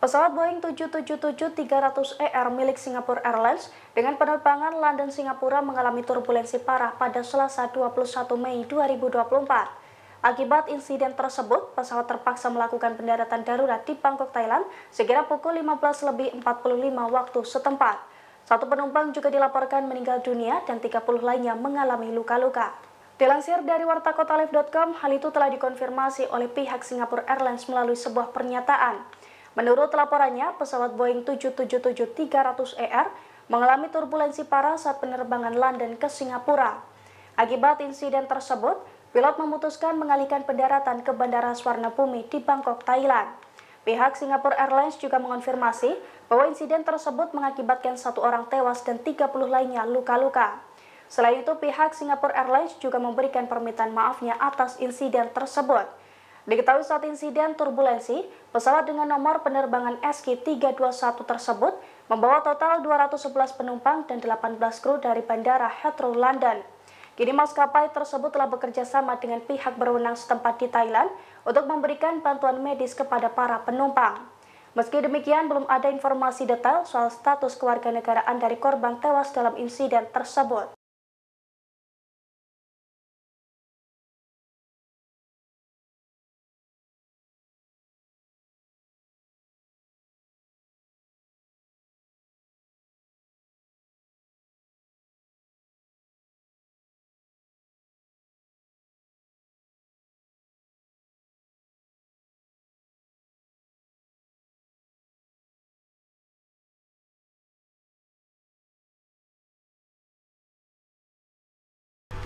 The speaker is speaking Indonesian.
Pesawat Boeing 777-300ER milik Singapore Airlines dengan penerbangan London Singapura mengalami turbulensi parah pada Selasa 21 Mei 2024. Akibat insiden tersebut, pesawat terpaksa melakukan pendaratan darurat di Bangkok, Thailand segera pukul 15.45 waktu setempat. Satu penumpang juga dilaporkan meninggal dunia dan 30 lainnya mengalami luka-luka. Dilansir dari wartakotalive.com, hal itu telah dikonfirmasi oleh pihak Singapore Airlines melalui sebuah pernyataan. Menurut laporannya, pesawat Boeing 777-300ER mengalami turbulensi parah saat penerbangan London ke Singapura. Akibat insiden tersebut, pilot memutuskan mengalihkan pendaratan ke Bandara Suvarnabhumi di Bangkok, Thailand. Pihak Singapore Airlines juga mengonfirmasi bahwa insiden tersebut mengakibatkan satu orang tewas dan 30 lainnya luka-luka. Selain itu, pihak Singapore Airlines juga memberikan permintaan maafnya atas insiden tersebut. Diketahui saat insiden turbulensi, pesawat dengan nomor penerbangan SQ321 tersebut membawa total 211 penumpang dan 18 kru dari Bandara Heathrow, London. Kini maskapai tersebut telah bekerja sama dengan pihak berwenang setempat di Thailand untuk memberikan bantuan medis kepada para penumpang. Meski demikian, belum ada informasi detail soal status kewarganegaraan dari korban tewas dalam insiden tersebut.